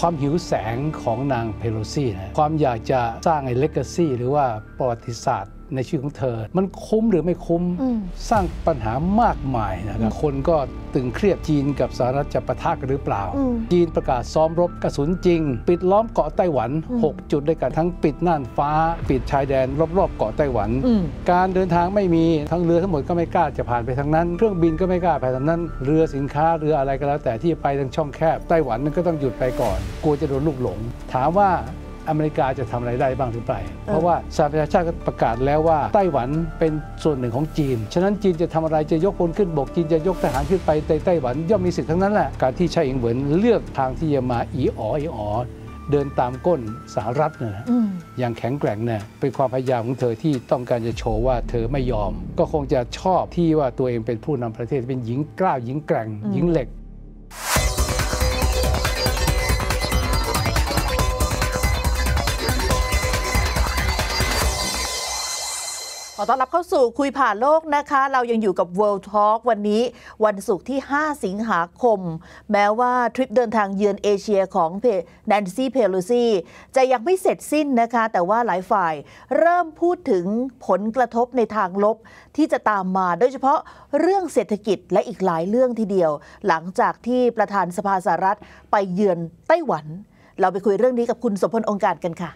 ความหิวแสงของนางเพโลซี่นะความอยากจะสร้างไอ้เลกาซี่หรือว่าประวัติศาสตร์ในชีวิตของเธอมันคุ้มหรือไม่คุ้ม สร้างปัญหามากมายนะครับคนก็ตึงเครียดจีนกับสหรัฐจะประทะกันหรือเปล่าจีนประกาศซ้อมรบกระสุนจริง ปิดล้อมเกาะไต้หวัน 6 จุดด้วยกันทั้ง ปิดน่านฟ้าปิดชายแดนรอบๆเกาะไต้หวันการเดินทางไม่มีทั้งเรือทั้งหมดก็ไม่กล้าจะผ่านไปทางนั้นเครื่องบินก็ไม่กล้าไปทางนั้น เรือสินค้าเรืออะไรก็แล้ว แต่ที่ไปทางช่องแคบไต้หวันนั้นก็ต้องหยุดไปก่อนกลัวจะโดนลูกหลง ถามว่าอเมริกาจะทำอะไรได้บ้างหรือปเพราะว่าสหประชาชาติประกาศแล้วว่าไต้หวันเป็นส่วนหนึ่งของจีน ฉะนั้นจีนจะทำอะไรจะยกพลขึ้นบกจีนจะยกทหารขึ้นไปในไต้หวันย่อมมีสิทธิ์ทั้งนั้นแหละ การที่ใช่องเหมือนเลือกทางที่จะมาอีอ๋ออีอ๋อเดินตามก้นสหรัฐนะอย่างแข็งแกร่งเนี่ยเป็นความพยายามของเธอที่ต้องการจะโชว์ว่าเธอไม่ยอม ก็คงจะชอบที่ว่าตัวเองเป็นผู้นำประเทศเป็นหญิงกล้าวหญิงแกร่ง หญิงเหล็กขอต้อนรับเข้าสู่คุยผ่านโลกนะคะ เรายังอยู่กับ World Talk วันนี้วันศุกร์ที่ 5 สิงหาคม แม้ว่า ทริปเดินทางเยือนเอเชียของแนนซี่เพโลซีจะยังไม่เสร็จสิ้นนะคะ แต่ว่าหลายฝ่ายเริ่มพูดถึงผลกระทบในทางลบที่จะตามมาโดยเฉพาะเรื่องเศรษฐกิจและอีกหลายเรื่องทีเดียว หลังจากที่ประธานสภาสหรัฐไปเยือนไต้หวัน เราไปคุยเรื่องนี้กับคุณสมพลองค์การกันค่ะ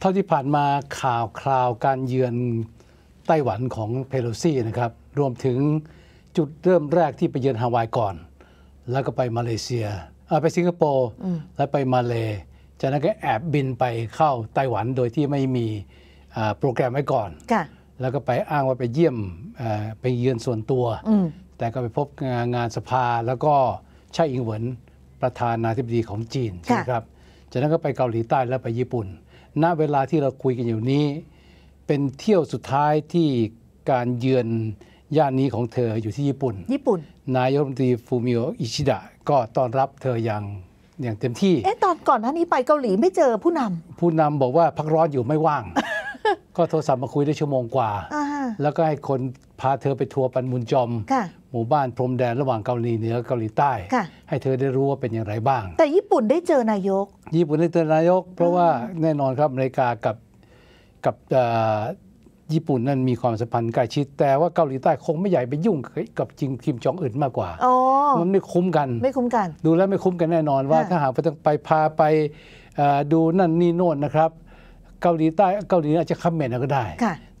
เท่าที่ผ่านมาข่าวคราวการเยือนไต้หวันของเพโลซี่นะครับรวมถึงจุดเริ่มแรกที่ไปเยือนฮาวายก่อน แล้วก็ไปมาเลเซียไปสิงคโปร์แล้วไปมาเลจากนั้นก็แอบบินไปเข้าไต้หวันโดยที่ไม่มีโปรแกรมไว้ก่อนแล้วก็ไปอ้างว่าไปเยี่ยมไปเยือนส่วนตัวแต่ก็ไปพบงานสภาแล้วก็ใช่อิงเหวินประธานาธิบดีของจีนใช่ไหมครับจากนั้นก็ไปเกาหลีใต้แล้วไปญี่ปุ่นณเวลาที่เราคุยกันอยู่นี้เป็นเที่ยวสุดท้ายที่การเยือนย่านนี้ของเธออยู่ที่ญี่ปุ่น ญี่ปุ่น นายกรัฐมนตรีฟูมิโออิชิดะก็ต้อนรับเธออย่างอย่างเต็มที่ เอ๊ะตอนก่อนหน้านี้ไปเกาหลีไม่เจอผู้นำ ผู้นำบอกว่าพักร้อนอยู่ไม่ว่าง ก็โทรศัพท์มาคุยได้ชั่วโมงกว่า แล้วก็ให้คนพาเธอไปทัวร์ปันมุนจอม หมู่บ้านพรมแดนระหว่างเกาหลีเหนือเกาหลีใต้ ให้เธอได้รู้ว่าเป็นอย่างไรบ้าง แต่ญี่ปุ่นได้เจอนายก ญี่ปุ่นได้เจอนายก เพราะว่าแน่นอนครับอเมริกากับกับญี่ปุ่นนั้นมีความสัมพันธ์ใกล้ชิดแต่ว่าเกาหลีใต้คงไม่ใหญ่ไปยุ่งกับจิงคิมจองอึนมากกว่ามันไม่คุ้มกันไม่คุ้มกัน ดูแล้วไม่คุ้มกันแน่นอนว่าถ้าหากไปพาไปดูนั่นนี่โน่นนะครับ เกาหลีใต้เกาหลีอาจจะคัมเมนต์ก็ได้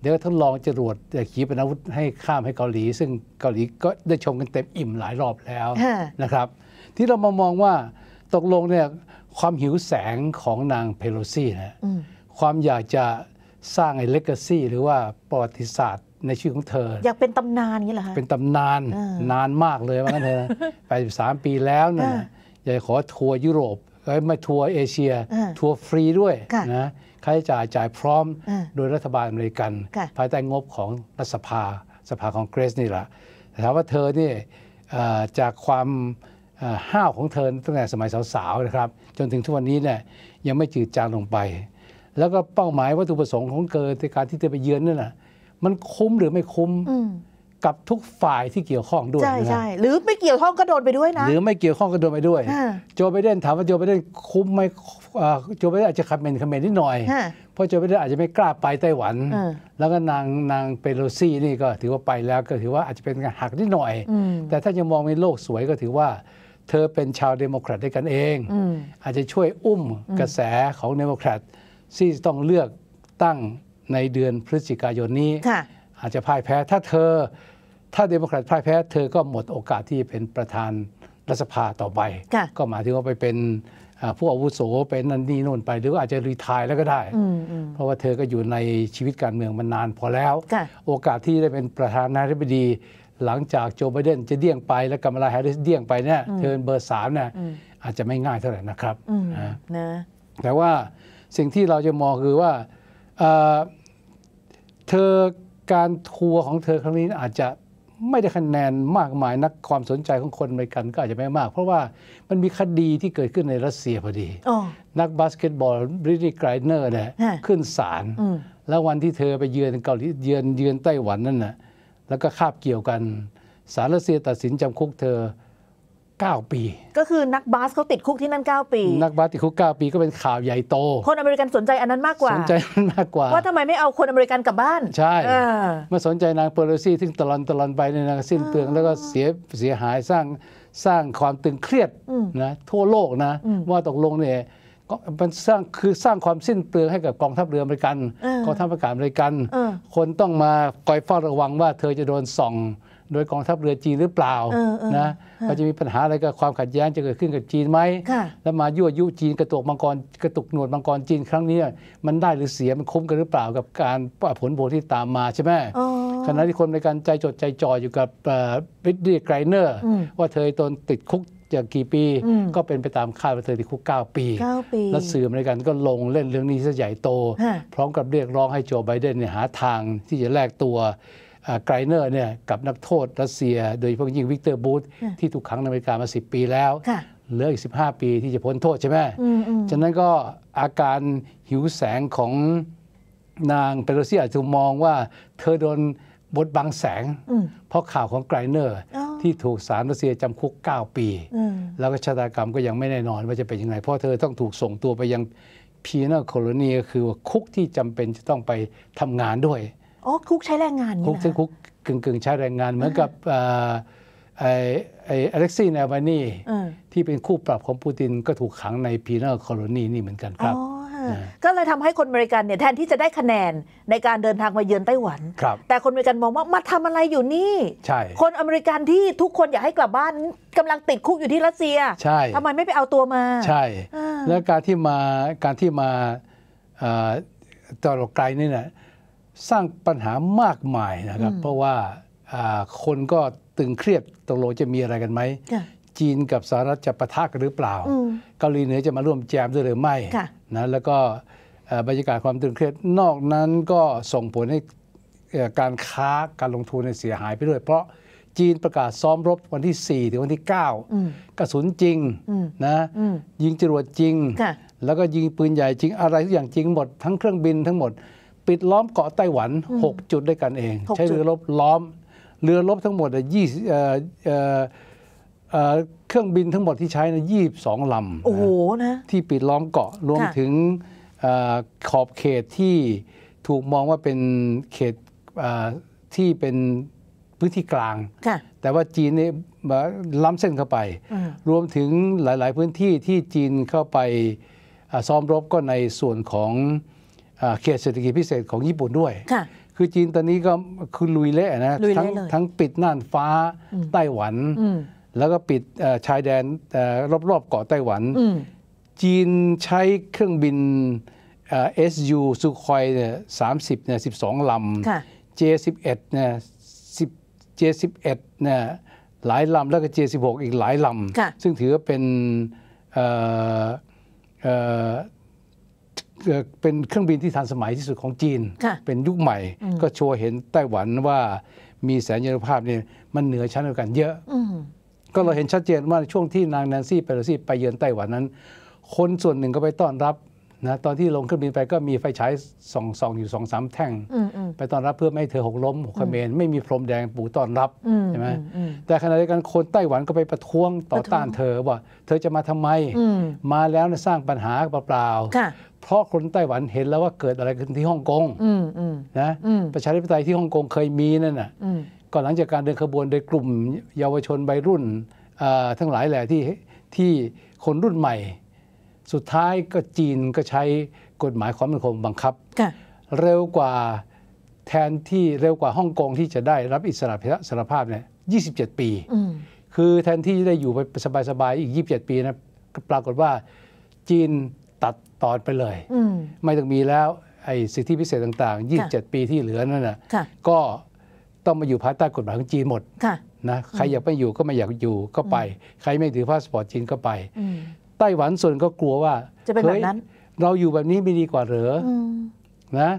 เดี๋ยวทดลองจรวดขีปนาวุธให้ข้ามให้เกาหลี ซึ่งเกาหลีก็ได้ชมกันเต็มอิ่มหลายรอบแล้วนะครับ ที่เรามามองว่าตกลงเนี่ยความหิวแสงของนางเพโลซี่นะความอยากจะสร้างไอ้เลกาซีหรือว่าประวัติศาสตร์ในชื่อของเธอ อยากเป็นตำนานนี้เหรอคะเป็นตำนานนานมากเลยว่างั้นเถอะปสามปีแล้วเนยอยากขอทัวร์ยุโรปไม่ทัวร์เอเชีย ทัวร์ฟรีด้วยนะค่าใช้จ่ายจ่ายพร้อมโดยรัฐบาลอเมริกัน ภายใต้งบของรัฐสภาสภาของเกรซนี่แหละถามว่าเธอนี่จากความห้าวของเธอตั้งแต่สมัยสาวๆนะครับจนถึงทุกวันนี้เนี่ยยังไม่จืดจางลงไปแล้วก็เป้าหมายวัตถุประสงค์ของเกิดในการที่จะไปเยือนนั่นนะมันคุ้มหรือไม่คุ้มกับทุกฝ่ายที่เกี่ยวข้องด้วยใช่ใช่หรือไม่เกี่ยวข้องก็โดนไปด้วยนะหรือไม่เกี่ยวข้องก็โดนไปด้วย โจไปเด่นถามว่าโจไปเด่นคุ้มไหมโจไปเด่นอาจจะคอมเมนต์คอมเมนต์นิดหน่อยเพราะโจไปเด่นอาจจะไม่กล้าไปไต้หวัน แล้วก็นางนางเปโลซี่นี่ก็ถือว่าไปแล้วก็ถือว่าอาจจะเป็นการหักนิดหน่อย แต่ถ้าจะมองในโลกสวยก็ถือว่าเธอเป็นชาวเดโมแครตด้วยกันเองอาจจะช่วยอุ้มกระแสของเดโมแครตที่ต้องเลือกตั้งในเดือนพฤศจิกายนนี้อาจจะพ่ายแพ้ถ้าเธอ ถ้าเดโมแครตพ่ายแพ้เธอก็หมดโอกาสที่เป็นประธานรัฐสภาต่อไป ก็หมายถึงว่าไปเป็นผู้อาวุโสเป็นนันนี่นู่นไป หรืออาจจะรีทายแล้วก็ได้เพราะว่าเธอก็อยู่ในชีวิตการเมืองมานานพอแล้วโอกาสที่ได้เป็นประธานาธิบดีหลังจากโจไบเดนจะเดี่ยงไปและกัมลาแฮร์ริสเดี่ยงไปเนี่ยเธอเนเบอร์สามเนี่ยอาจจะไม่ง่ายเท่าไหร่นะครับนะแต่ว่าสิ่งที่เราจะมองคือว่าเธอการทัวร์ของเธอครั้งนี้อาจจะไม่ได้คะแนนมากมายนักความสนใจของคนอเมริกันก็อาจจะไม่มาก เพราะว่ามันมีคดีที่เกิดขึ้นในรัสเซียพอดีนักบาสเกตบอลบริติกไกรเนอร์เนี่ยขึ้นศาลแล้ววันที่เธอไปเยือนเกาหลีเยือนเยือนไต้หวันนั่นน่ะแล้วก็คาบเกี่ยวกันศาลรัสเซียตัดสินจำคุกเธอ9 ปี ก็คือนักบาสเขาติดคุกที่นั่น 9 ปี นักบาสติดคุก9 ปีก็เป็นข่าวใหญ่โต คนอเมริกันสนใจอันนั้นมากกว่าสนใจมากกว่าว่าทำไมไม่เอาคนอเมริกันกลับบ้าน ใช่เมื่อสนใจนางเปโลซี่ทึ่งตลอนตลอนไปในนางสิ้นเปลือง แล้วก็เสียเสียหายสร้างสร้างความตึงเครียดนะทั่วโลกนะว่าตกลงเนี่ยก็มันสร้างคือสร้างความสิ้นเปลืองให้กับกองทัพเรืออเมริกันกองทัพอากาศอเมริกัน คนต้องมาคอยเฝ้าระวังว่าเธอจะโดนส่องโดยกองทัพเรือจีนหรือเปล่านะก็จะมีปัญหาอะไรกับความขัดแย้งจะเกิดขึ้นกับจีนไหม แล้วมายั่วยุจีนกระตุกมังกรกระตุกหนวดมังกรจีนครั้งนี้ มันได้หรือเสียมันคุ้มกันหรือเปล่ากับการผลโพที่ตามมาใช่ไหมขณะที่คนในการใจจดใจจ่ออยู่กับบิดดี้ไกรเนอร์ว่าเธอตนติดคุกจากกี่ปี ก็เป็นไปตามคาดว่าเธอติดคุก9ปี แล้วสื่อเมริกันก็ลงเล่นเรื่องนี้ซะใหญ่โต พร้อมกับเรียกร้องให้โจไบเดนหาทางที่จะแลกตัวไกรเนอร์เนี่ยกับนักโทษรัสเซีย โดยเฉพาะยิ่งวิกเตอร์บูธที่ถูกขังในอเมริกามา 10 ปีแล้วเหลืออีก15 ปีที่จะพ้นโทษใช่ไหมฉะนั้นก็อาการหิวแสงของนางเปโลซีอาจจะมองว่าเธอโดนบดบังแสง เพราะข่าวของไกรเนอร์ที่ถูกสารรัสเซียจำคุก 9 ปี แล้วก็ชะตากรรมก็ยังไม่แน่นอนว่าจะเป็นยังไงเพราะเธอต้องถูกส่งตัวไปยังพีเนร์โคลนีก็คือคุกที่จำเป็นจะต้องไปทำงานด้วยอ๋อคุกใช้แรงงาน คุกใช้คุกกึ่งกึ่งใช้แรงงาน เหมือนกับไอ้ไอ้อเล็กซี่แอลบานีที่เป็นคู่ปรับของปูตินก็ถูกขังในพีเนอร์คอลนีนี่เหมือนกันครับก็เลยทำให้คนอเมริกันเนี่ยแทนที่จะได้คะแนนในการเดินทางมาเยือนไต้หวัน แต่คนอเมริกันมองว่า มาทำอะไรอยู่นี่ใช่คนอเมริกันที่ทุกคนอยากให้กลับบ้านกำลังติดคุกอยู่ที่รัสเซียใช่ทำไมไม่ไปเอาตัวมาใช่แล้วการที่มาการที่มาต่อดไกลนี่ละสร้างปัญหามากมายนะครับ เพราะว่าคนก็ตึงเครียดตกลงจะมีอะไรกันไหม จีนกับสหรัฐจะปะทะกันหรือเปล่าเกาหลีเหนือจะมาร่วมแจมด้วยหรือไม่นะแล้วก็บรรยากาศความตึงเครียดนอกนั้นก็ส่งผลให้การค้าการลงทุนเสียหายไปด้วย เพราะจีนประกาศซ้อมรบวันที่ 4 ถึงวันที่ 9 กระสุนจริงนะยิงจรวดจริง แล้วก็ยิงปืนใหญ่จริงอะไรทุกอย่างจริงหมดทั้งเครื่องบินทั้งหมดปิดล้อมเกาะไต้หวัน 6 จุดด้วยกันเอง ใช้เรือรบล้อมเรือรบทั้งหมดยี่เครื่องบินทั้งหมดที่ใช้นะยี่สิบสองลำโอ้โหนะที่ปิดล้อมเกาะ รวมถึงขอบเขตที่ถูกมองว่าเป็นเขตที่เป็นพื้นที่กลางแต่ว่าจีนเนี่ยล้ำเส้นเข้าไป รวมถึงหลาย ๆ พื้นที่ที่จีนเข้าไปซ้อมรบก็ในส่วนของเขตเศรษฐกิจพิเศษของญี่ปุ่นด้วย คือจีนตอนนี้ก็คือลุยเละนะทั้งทั้งปิดน่านฟ้า ไต้หวัน แล้วก็ปิดชายแดนรอบๆเกาะไต้หวัน จีนใช้เครื่องบินเอยูซูคอยเนี่ยสามสิบเนี่ยสิบสองลำเจสิบเอ็ดเนี่ยสิบเจสิบเอ็ดเนี่ยหลายลำ แล้วก็เจสิบหกอีกหลายลำ ซึ่งถือว่าเป็นเป็นเครื่องบินที่ทันสมัยที่สุดของจีน เป็นยุคใหม่ ก็โชว์เห็นไต้หวันว่ามีแสนยานภาพเนี่ยมันเหนือชั้นกันเยอะก็เราเห็นชัดเจนว่าช่วงที่นางแนนซี่เปโลซี่ไปเยือนไต้หวันนั้นคนส่วนหนึ่งก็ไปต้อนรับนะตอนที่ลงเครื่องบินไปก็มีไฟฉายส่องส่องอยู่สองสามแท่งไปต้อนรับเพื่อไม่ให้เธอหกล้มหกขเมนไม่มีพรมแดงปูต้อนรับใช่ไหมแต่ขณะเดียวกันคนไต้หวันก็ไปประท้วงต่อต้านเธอว่า เธอจะมาทำไมมาแล้วนสร้างปัญหาเปล่าๆเพราะคนไต้หวันเห็นแล้วว่าเกิดอะไรขึ้นที่ฮ่องกงนะประชาธิปไตยที่ฮ่องกงเคยมีนั่นน่ะก่อนหลังจากการเดินขบวนโดยกลุ่มเยาวชนวัยรุ่น ทั้งหลายแหละที่ที่คนรุ่นใหม่ สุดท้ายก็จีนก็ใช้กฎหมายความมั่นคงบังคับเร็วกว่าแทนที่เร็วกว่าฮ่องกงที่จะได้รับอิสระสรภาพเนี่ย27 ปี คือแทนที่จะได้อยู่ไปสบายๆอีก27ปีนะปรากฏว่าจีนตัดตอนไปเลยไม่ต้องมีแล้วไอ้สิทธิพิเศษต่างๆ27 ปีที่เหลือนั่นนะก็ต้องมาอยู่ภายใต้กฎหมายของจีนหมดนะใครอยากไปอยู่ก็ไม่อยากอยู่ก็ไป ใครไม่ถือพาสปอร์ตจีนก็ไปไต้หวันส่วนก็กลัวว่าจะเป็นแบบนั้น เราอยู่แบบนี้ไม่ดีกว่าเหรอนะ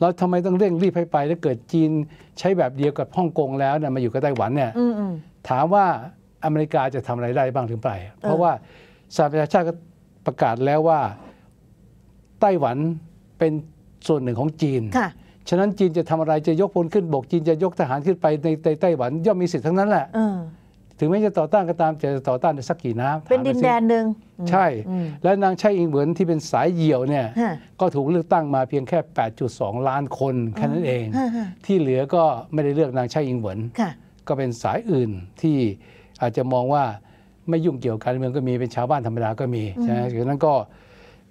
เราทำไมต้องเร่งรีบให้ไปถ้าเกิดจีนใช้แบบเดียวกับฮ่องกงแล้วนะมาอยู่กับไต้หวันเนี่ยถามว่าอเมริกาจะทำอะไรได้บ้างถึงไป เพราะว่าสหประชาชาติก็ประกาศแล้วว่าไต้หวันเป็นส่วนหนึ่งของจีน ค่ะ ฉะนั้นจีนจะทำอะไรจะยกพลขึ้นบก จีนจะยกทหารขึ้นไปในไต้หวัน ย่อมมีสิทธิ์ทั้งนั้นแหละถึงแม้จะต่อต้านก็ตาม จะต่อต้านในสักกี่น้ำเป็นดินแดนหนึ่ง ใช่ และนางใช่อิงเหมือนที่เป็นสายเหี่ยวเนี่ย ก็ถูกเลือกตั้งมาเพียงแค่ 8.2 ล้านคนแค่นั้นเอง ที่เหลือก็ไม่ได้เลือกนางใช่อิงเหมือนก็เป็นสายอื่นที่อาจจะมองว่าไม่ยุ่งเกี่ยวกับการเมืองก็มี เป็นชาวบ้านธรรมดาก็มีฉะนั้นก็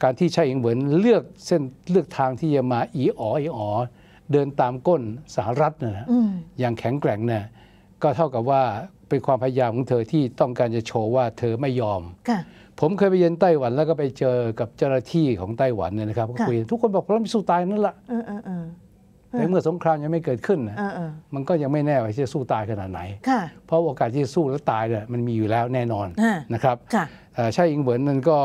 การที่ใช่อิงเหวินเลือกเส้นเลือกทางที่จะมาอีอ๋ออีอ๋อเดินตามก้นสหรัฐนะอย่างแข็งแกร่งเนี่ยก็เท่ากับว่าเป็นความพยายามของเธอที่ต้องการจะโชว์ว่า เธอไม่ยอมผมเคยไปเยือนไต้หวัน แล้วก็ไปเจอกับเจ้าหน้าที่ของไต้หวันเนี่ยนะครับก็คุยทุกคนบอกพร้อมสู้ตายนั่นแหละแต่เมื่อสงครามยังไม่เกิดขึ้นนะมันก็ยังไม่แน่ว่าจะสู้ตายขนาดไหนเพราะโอกาสที่สู้แล้วตายเนี่ยมันมีอยู่แล้วแน่นอนนะครับใช่อิงเหวินนั่นก็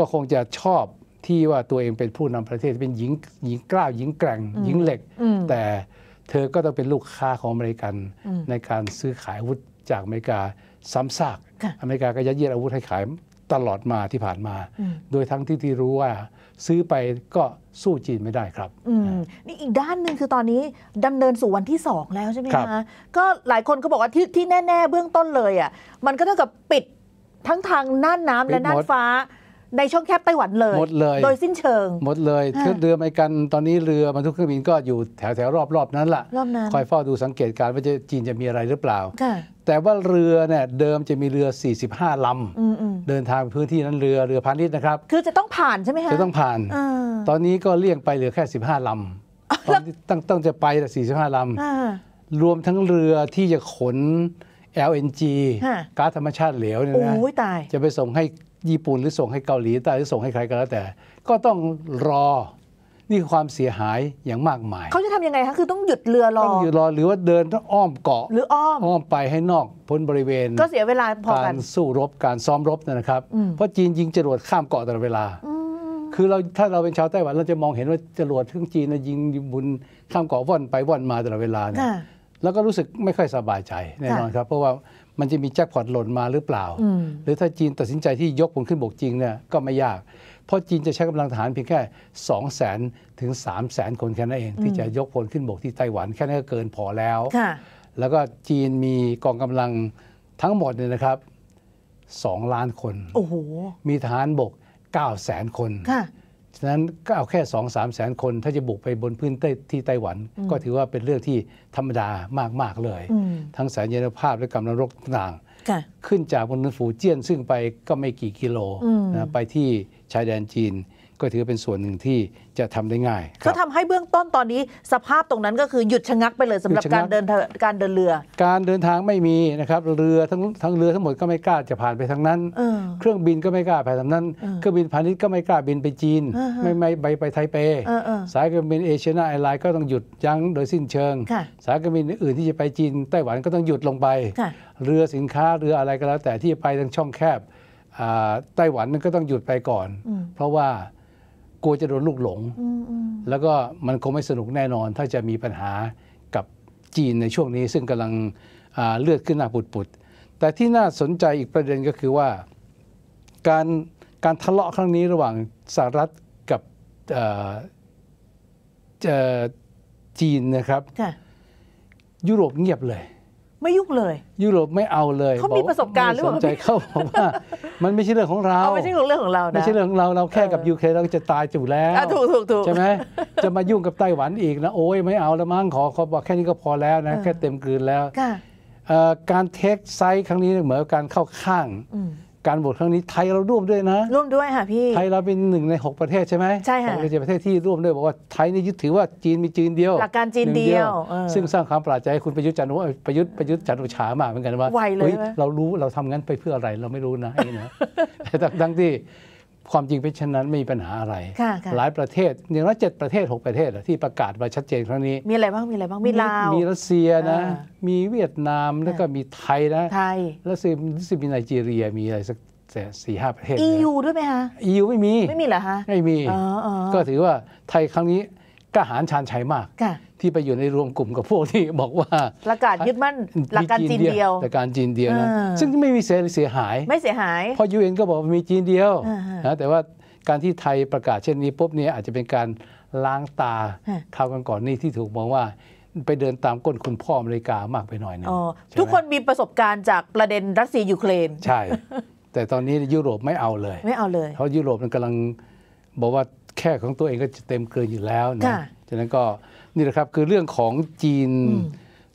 ก็คงจะชอบที่ว่าตัวเองเป็นผู้นำประเทศเป็นหญิงหญิงกล้าวหญิงแกร่งหญิงเหล็ก แต่เธอก็ต้องเป็นลูกค้าของอเมริกันในการซื้อขายอาวุธจากอเมริกาซ้ำซากอเมริกาก็ยัดเยียดอาวุธให้ขายตลอดมาที่ผ่านมา โดยทั้งที่ที่รู้ว่า ซื้อไปก็สู้จีนไม่ได้ครับนี่อีกด้านหนึ่งคือตอนนี้ดำเนินสู่วันที่2แล้วใช่ไหมคะก็หลายคนก็บอกว่าที่ที่แน่ ๆ เบื้องต้นเลยอ่ะมันก็เท่ากับปิดทั้งทางน่านน้ำและน่านฟ้าในช่องแคบไต้หวันเลยหมดเลย โดยสิ้นเชิง หมดเลยเรือไมกัน ตอนนี้เรือบรรทุกเครื่องบินก็อยู่แถวๆ รอบๆนั้นล่ะรอบนั้น คอยเฝ้าดูสังเกตการว่าจะจีนจะมีอะไรหรือเปล่าแต่ว่าเรือเนี่ยเดิมจะมีเรือ 45 ลำเดินทางพื้นที่นั้นเรือเรือพาณิชย์นะครับ คือจะต้องผ่านใช่ไหมฮะ จะต้องผ่านตอนนี้ก็เลี่ยงไปเหลือแค่ 15 ลำตอนีต้งตงจะไปแต่45 ลำรวมทั้งเรือที่จะขน LNG ก๊าซธรรมชาติเหลวเนี่ยนะจะไปส่งให้ญี่ปุ่น หรือส่งให้เกาหลีใต้หรือส่งให้ใครก็แล้วแต่ ก็ต้องรอนี่ความเสียหายอย่างมากมาย เขาจะทำยังไงคะคือต้องหยุดเรือรอต้องหยุดรอหรือว่าเดินต้องอ้อมเกาะ หรืออ้อมอ้อมไปให้นอกพ้นบริเวณ ก็เสียเวลาพอกันการสู้รบการซ้อมรบนะครับ เพราะจีนยิงจรวดข้ามเกาะตลอดเวลา คือเราถ้าเราเป็นชาวไต้หวันเราจะมองเห็นว่าจรวดเครื่องจีนยิงบุญข้ามเกาะว่อนไปว่อนมาตลอดเวลาเนี่ยแล้วก็รู้สึกไม่ค่อยสบายใจแน่นอนครับ เพราะว่ามันจะมีแจ็คพอตหล่นมาหรือเปล่า หรือถ้าจีนตัดสินใจที่ยกผลขึ้นบกจริงเนี่ยก็ไม่ยาก เพราะจีนจะใช้กำลังทหารเพียงแค่2 0 0 0 0 0ถึง3 0 0 0 0 0คนแค่นั้นเอง ที่จะยกพลขึ้นบกที่ไต้หวันแค่นั้นก็เกินพอแล้วแล้วก็จีนมีกองกำลังทั้งหมดเนี่ยนะครับ2ล้านคนมีทหารบก 9 0 0 0 0 0 คนฉะนั้นก็เอาแค่สองสามแสนคน ถ้าจะบุกไปบนพื้นที่ไต้หวัน ก็ถือว่าเป็นเรื่องที่ธรรมดามาก ๆ เลย ทั้งสายยานภาพและกำลังรบต่าง ขึ้นจากบนฝูเจี้ยนซึ่งไปก็ไม่กี่กิโลนะไปที่ชายแดนจีนก็ถือเป็นส่วนหนึ่งที่จะทำได้ง่ายก็ทำให้เบื้องต้นตอนนี้ สภาพตรงนั้นก็คือหยุดชะงักไปเลยสำหรับการเดินการเดินเรือ การเดินทางไม่มีนะครับเรือทั้งทั้งเรือทั้งหมดก็ไม่กล้าจะผ่านไปทางนั้น เครื่องบินก็ไม่กล้าไปทางนั้นเครื่องบินพาณิชย์ก็ไม่กล้าบินไปจีนไม่ไม่ไปไปไทเปสายการบินเอเชียนาแอร์ไลน์ก็ต้องหยุดยั้งโดยสิ้นเชิงสายการบินอื่นที่จะไปจีน ไต้หวันก็ต้องหยุดลงไปเรือสินค้าเรืออะไรก็แล้ว แต่ที่ไปทางช่องแคบไต้หวันนันก็ต้องหยุดไปก่อน เพราะว่ากลัวจะโดนลูกหลง แล้วก็มันคงไม่สนุกแน่นอน ถ้าจะมีปัญหากับจีนในช่วงนี้ ซึ่งกำลังเลือดขึ้นหน้าปุดปดแต่ที่น่าสนใจอีกประเด็นก็คือว่าการการทะเลาะครั้งนี้ระหว่างสหรัฐกับจีนนะครับยุโรปเงียบเลยไม่ยุ่งเลย ยุโรปไม่เอาเลยเขามีประสบการณ์หรือเปล่านใจเขาบอกว่า มันไม่ใช่เรื่องของเราไม่ใช่เรื่องของเราไม่ใช่เรื่องของเราเราแค่กับยูเครนเราจะตายจู่แล้วถูกถูกถูกใช่ไหมจะมายุ่งกับไต้หวันอีกนะโอ้ยไม่เอาแล้วมั้งขอเขาบอกแค่นี้ก็พอแล้วนะ แค่เต็มกลืนแล้วการเทคไซส์ครั้งนี้เหมือนการเข้าข้างการโหวตครั้งนี้ไทยเราร่วมด้วยนะ ร่วมด้วยค่ะพี่ ไทยเราเป็นหนึ่งในหประเทศใช่ไหมใช่ค่ะเป็นประเทศที่ร่วมด้วยบอกว่าไทยนี่ยึดถือว่าจีนมีจีนเดียวหลักการจีนเดียวซึ่งสร้างความประหลาดใจคุณประยุทธ์จันทร์ประยุทธ์ประยุทธ์จันทร์โอชามาเหมือนกันว่าไวเลยเรารู้เราทำงั้นไปเพื่ออะไรเราไม่รู้นะไอ้นะแต่ทั้งที่ความจริงเป็นเช่นนั้นไม่มีปัญหาอะไร หลายประเทศอย่างน้อยเจ็ดประเทศหกประเทศที่ประกาศมาชัดเจนครั้งนี้ มีอะไรบ้างมีอะไรบ้างมีลาวมีรัสเซียนะ มีเวียดนามแล้วก็มีไทยนะไทยแล้วซึ่งมีไนจีเรียมีอะไรสักสี่ห้าประเทศ EU ด้วยไหมคะอ EU ไม่มี ไม่มีเหรอฮะไม่มีก็ถือว่าไทยครั้งนี้กล้าหาญชาญชัยมากที่ไปอยู่ในรวมกลุ่มกับพวกที่บอกว่าประกาศยึดมั่นหลักการจีนเดียวหลักการจีนเดียวนะซึ่งไม่มีเสียหายไม่เสียหายเพราะยูเอ็นก็บอกมีจีนเดียวนะแต่ว่าการที่ไทยประกาศเช่นนี้ปุ๊บเนี่ยอาจจะเป็นการล้างตาคราวกันก่อนนี่ที่ถูกมองว่าไปเดินตามก้นคุณพ่ออเมริกามากไปหน่อยนึงทุกคนมีประสบการณ์จากประเด็นรัสเซียยูเครนใช่ แต่ตอนนี้ยุโรปไม่เอาเลยไม่เอาเลยเพราะยุโรปมันกำลังบอกว่าแค่ของตัวเองก็เต็มเกินอยู่แล้วนะฉะนั้นก็นี่แหละครับคือเรื่องของจีน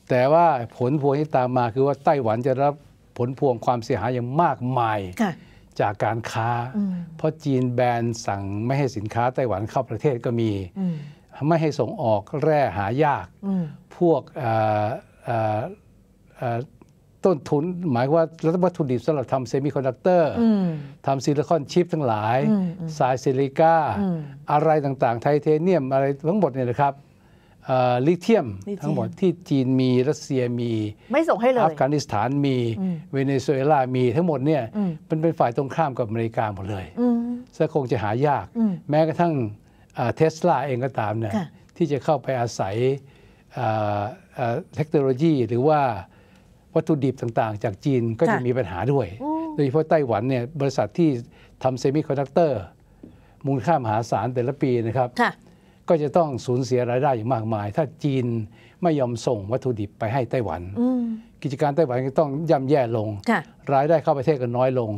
แต่ว่าผลพวงที่ตามมาคือว่าไต้หวันจะรับผลพวงความเสียหายอย่างมากมายจากการค้า เพราะจีนแบนสั่งไม่ให้สินค้าไต้หวันเข้าประเทศก็มี ไม่ให้ส่งออกแร่หายาก พวกต้นทุนหมายว่าวัตถุดิบสำหรับทำเซมิคอนดักเตอร์ทำซิลิคอนชิปทั้งหลาย สายซิลิก้าอะไรต่างๆ ไทเทเนียม อะไรทั้งหมดเนี่ยนะครับลิเทียมทั้งหมดที่จีนมีรัสเซียมี ไม่ส่งให้เลยอัฟกานิสถานมี เวเนซุเอลามีทั้งหมดเนี่ย มันเป็นฝ่ายตรงข้ามกับอเมริกาหมดเลยซงคงจะหายาก แม้กระทั่งเทสลาเองก็ตามเนี่ยที่จะเข้าไปอาศัยเทคโนโลยีหรือว่าวัตถุดิบต่างๆ จากจีนก็จะมีปัญหาด้วยโดยเฉพาะไต้หวันเนี่ย บริษัทที่ทำเซมิคอนดักเตอร์มูลค่ามหาศาลแต่ละปีนะครับก็จะต้องสูญเสียรายได้อย่างมากมาย ถ้าจีนไม่ยอมส่งวัตถุดิบไปให้ไต้หวันกิจการไต้หวันก็ต้องย่ำแย่ลง รายได้เข้าประเทศก็น้อยลง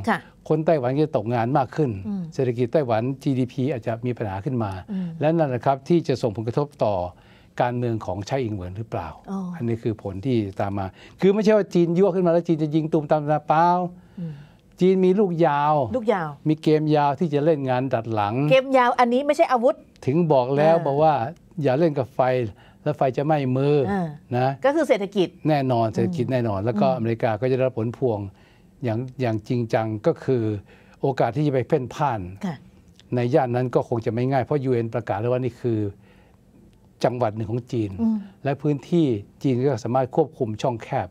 คนไต้หวันก็ตกงานมากขึ้น เศรษฐกิจไต้หวัน GDP อาจจะมีปัญหาขึ้นมา และนั่นแหละครับที่จะส่งผลกระทบต่อการเมืองของชาอิงเหวินหรือเปล่าออันนี้คือผลที่ตามมาคือไม่ใช่ว่าจีนยั่วขึ้นมาแล้วจีนจะยิงตูมตามนาเปล่าจีนมีลูกยาว ลูกยาว มีเกมยาวที่จะเล่นงานดัดหลังเกมยาว อันนี้ไม่ใช่อาวุธถึงบอกแล้วบอกว่าอย่าเล่นกับไฟแล้วไฟจะไหม้มือนะก็คือเศรษฐกิจแน่นอนเศรษฐกิจแน่นอน แล้วก็อเมริกาก็จะได้รับผลพวงอย่างอย่างจริงจังก็คือโอกาสที่จะไปเพ่นพ่านในย่านนั้นก็คงจะไม่ง่ายเพราะยูเอ็นประกาศแล้วว่านี่คือจังหวัดหนึ่งของจีน และพื้นที่จีนก็สามารถควบคุมช่องแคบ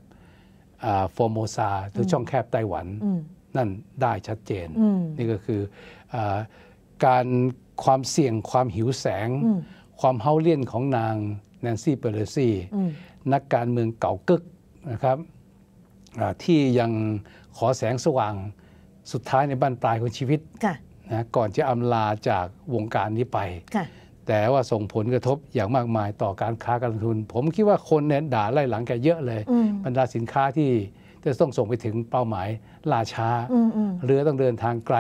ฟอร์โมซาหรือช่องแคบไต้หวันนั่นได้ชัดเจนนี่ก็คืออการความเสี่ยงความหิวแสง ความเฮาเลี่ยนของนางแนนซี่เปเลซี่นักการเมืองเก่ากึกนะครับที่ยังขอแสงสว่างสุดท้ายในบ้านปลายของชีวิตนะก่อนจะอำลาจากวงการนี้ไป แต่ว่าส่งผลกระทบอย่างมากมายต่อการค้าการลงทุน ผมคิดว่าคนเนี่ยด่าไล่หลังแกเยอะเลยบรรดาสินค้าที่จะต้องส่งไปถึงเป้าหมายล่าช้าเรือต้องเดินทางไกล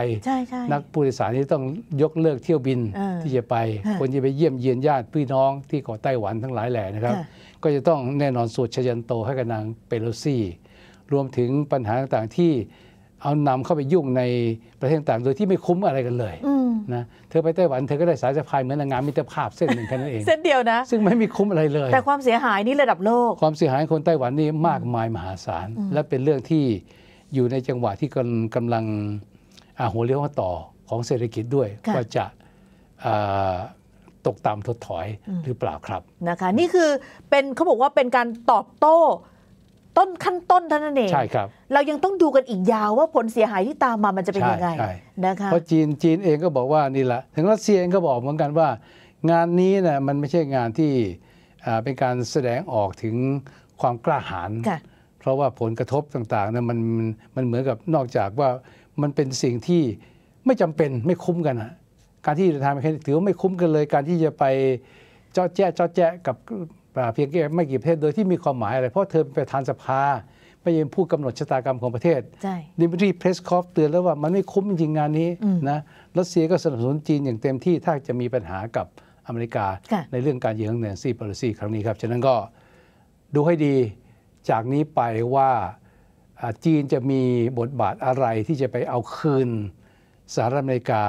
นักผู้โดยสารที่ต้องยกเลิกเที่ยวบินที่จะไปคนจะไปเยี่ยมเยียนญาติพี่น้องที่เกาะไต้หวันทั้งหลายแหล่นะครับ ก็จะต้องแน่นอนสวดชยันโตให้กับนางเปโลซี่ รวมถึงปัญหาต่างๆที่เอานำเข้าไปยุ่งในประเทศต่างโดยที่ไม่คุ้มอะไรกันเลยนะเธอไปไต้หวันเธอก็ได้สายสะพายเหมือนนางงามมิตรภาพเส้นหนึ่งแค่นั้นเองเส้นเดียวนะซึ่งไม่มีคุ้มอะไรเลย แต่ความเสียหายนี้ระดับโลก ความเสียหายคนไต้หวันนี่มากมายมหาศาลและเป็นเรื่องที่อยู่ในจังหวะที่กำกำลังหัวเลี้ยวหัวต่อของเศรษฐกิจด้วยว่าจะตกตามถดถอยหรือเปล่าครับนะคะนี่คือเป็นเขาบอกว่าเป็นการตอบโต้ต้นขั้น ต้นเท่านั้นเองใช่ครับ เรายังต้องดูกันอีกยาวว่าผลเสียหายที่ตามมา มันจะเป็นยังไงนะคะเพราะจีนจีนเองก็บอกว่านี่แหละ ถึงรัสเซียเองก็บอกเหมือนกันว่า งานนี้นะมันไม่ใช่งานที่เป็นการแสดงออกถึงความกล้าหาญเพราะว่าผลกระทบต่างๆนะมันมันเหมือนกับนอกจากว่ามันเป็นสิ่งที่ไม่จำเป็นไม่คุ้มกันนะการที่จะทำแค่ถือว่าไม่คุ้มกันเลย การที่จะไปเจาะแจ๊ะเจาะแจ๊ะกับเพียงแค่ไม่กี่ประเทศโดยที่มีความหมายอะไร เพราะเธอเป็นประธานสภา ไม่ยังผู้กำหนดชะตากรรมของประเทศดิมิทรีเพรสคอฟเตือนแล้วว่ามันไม่คุ้มจริงงานนี้นะรัสเซียก็สนับสนุนจีนอย่างเต็มที่ถ้าจะมีปัญหากับอเมริกา ในเรื่องการเยืองเนนซี่ปอลิซีครั้งนี้ครับ ฉะนั้นก็ดูให้ดีจากนี้ไปว่าจีนจะมีบทบาทอะไรที่จะไปเอาคืนสหรัฐอเมริกา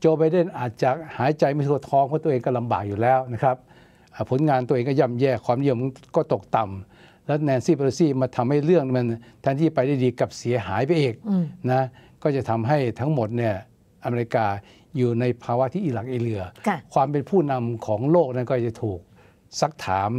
โจไบเดนอาจจะหายใจไม่ทั่วท้องเพราะตัวเองก็ลำบากอยู่แล้วนะครับผลงานตัวเองก็ย่ำแย่ความนิยมก็ตกต่ำ แล้วแนนซี่เปโลซี่มาทำให้เรื่องมันแทนที่ไปได้ดีกับเสียหายไปเองนะก็จะทำให้ทั้งหมดเนี่ยอเมริกาอยู่ในภาวะที่อีหลักอีเหลือ ความเป็นผู้นำของโลกนั้นก็จะถูกซักถาม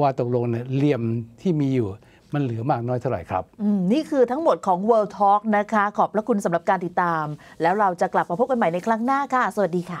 ว่าตกลงเนี่ยเหลี่ยมที่มีอยู่มันเหลือมากน้อยเท่าไหร่ครับนี่คือทั้งหมดของ World Talk นะคะขอบพระคุณสำหรับการติดตาม แล้วเราจะกลับมาพบกันใหม่ในครั้งหน้าค่ะสวัสดีค่ะ